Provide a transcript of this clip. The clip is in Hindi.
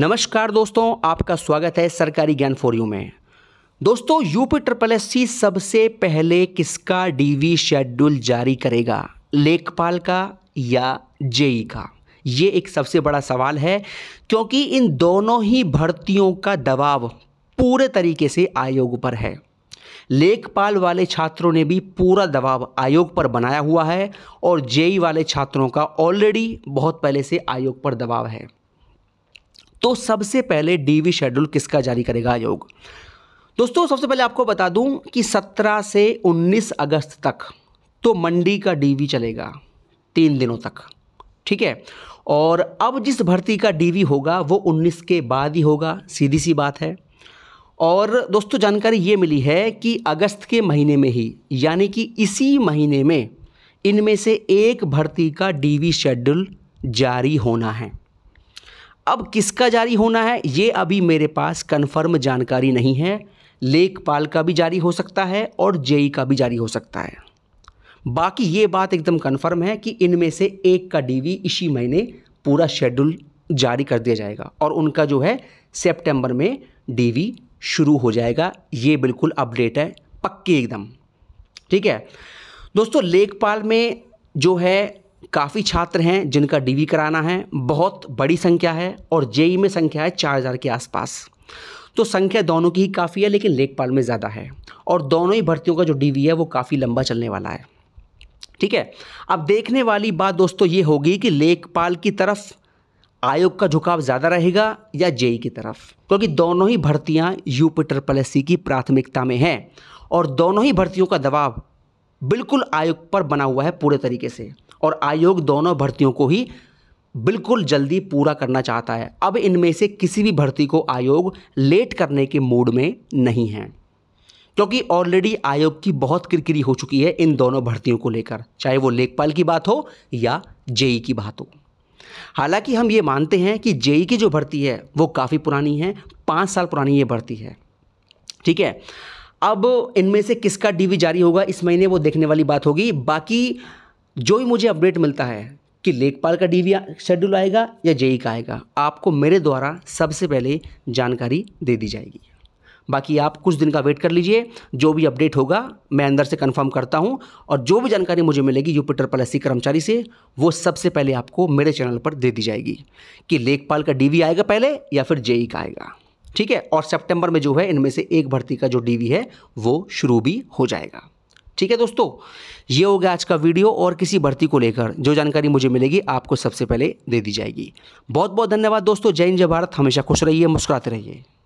नमस्कार दोस्तों आपका स्वागत है सरकारी ज्ञान फॉर यू में दोस्तों यूपी ट्रिपल एस सी सबसे पहले किसका डीवी शेड्यूल जारी करेगा लेखपाल का या जेई e का ये एक सबसे बड़ा सवाल है क्योंकि इन दोनों ही भर्तियों का दबाव पूरे तरीके से आयोग पर है लेखपाल वाले छात्रों ने भी पूरा दबाव आयोग पर बनाया हुआ है और जेई e वाले छात्रों का ऑलरेडी बहुत पहले से आयोग पर दबाव है तो सबसे पहले डीवी शेड्यूल किसका जारी करेगा आयोग दोस्तों सबसे पहले आपको बता दूं कि 17 से 19 अगस्त तक तो मंडी का डीवी चलेगा तीन दिनों तक ठीक है और अब जिस भर्ती का डीवी होगा वो 19 के बाद ही होगा सीधी सी बात है और दोस्तों जानकारी ये मिली है कि अगस्त के महीने में ही यानी कि इसी महीने में इनमें से एक भर्ती का डीवी शेड्यूल जारी होना है अब किसका जारी होना है ये अभी मेरे पास कन्फर्म जानकारी नहीं है लेखपाल का भी जारी हो सकता है और जेई का भी जारी हो सकता है बाकी ये बात एकदम कन्फर्म है कि इनमें से एक का डीवी इसी महीने पूरा शेड्यूल जारी कर दिया जाएगा और उनका जो है सितंबर में डीवी शुरू हो जाएगा ये बिल्कुल अपडेट है पक्की एकदम ठीक है दोस्तों लेखपाल में जो है काफ़ी छात्र हैं जिनका डी कराना है बहुत बड़ी संख्या है और जेई e में संख्या है चार हज़ार के आसपास तो संख्या दोनों की ही काफ़ी है लेकिन लेखपाल में ज़्यादा है और दोनों ही भर्तियों का जो डी है वो काफ़ी लंबा चलने वाला है ठीक है अब देखने वाली बात दोस्तों ये होगी कि लेखपाल की तरफ आयोग का झुकाव ज़्यादा रहेगा या जेई e की तरफ क्योंकि दोनों ही भर्तियाँ यूपी ट्रिपल एस की प्राथमिकता में हैं और दोनों ही भर्तियों का दबाव बिल्कुल आयोग पर बना हुआ है पूरे तरीके से और आयोग दोनों भर्तियों को ही बिल्कुल जल्दी पूरा करना चाहता है अब इनमें से किसी भी भर्ती को आयोग लेट करने के मूड में नहीं है क्योंकि ऑलरेडी आयोग की बहुत किरकिरी हो चुकी है इन दोनों भर्तियों को लेकर चाहे वो लेखपाल की बात हो या जेई की बात हो हालांकि हम ये मानते हैं कि जेई की जो भर्ती है वो काफ़ी पुरानी है पाँच साल पुरानी ये भर्ती है ठीक है अब इनमें से किसका डीवी जारी होगा इस महीने वो देखने वाली बात होगी बाकी जो भी मुझे अपडेट मिलता है कि लेखपाल का डी शेड्यूल आएगा या जेई e का आएगा आपको मेरे द्वारा सबसे पहले जानकारी दे दी जाएगी बाकी आप कुछ दिन का वेट कर लीजिए जो भी अपडेट होगा मैं अंदर से कंफर्म करता हूं और जो भी जानकारी मुझे मिलेगी यूपीटर सी कर्मचारी से वो सबसे पहले आपको मेरे चैनल पर दे दी जाएगी कि लेखपाल का डीवी आएगा पहले या फिर जेई e का आएगा ठीक है और सितंबर में जो है इनमें से एक भर्ती का जो डीवी है वो शुरू भी हो जाएगा ठीक है दोस्तों ये हो गया आज का वीडियो और किसी भर्ती को लेकर जो जानकारी मुझे मिलेगी आपको सबसे पहले दे दी जाएगी बहुत बहुत धन्यवाद दोस्तों जय हिंद जय भारत हमेशा खुश रहिए मुस्कुराते रहिए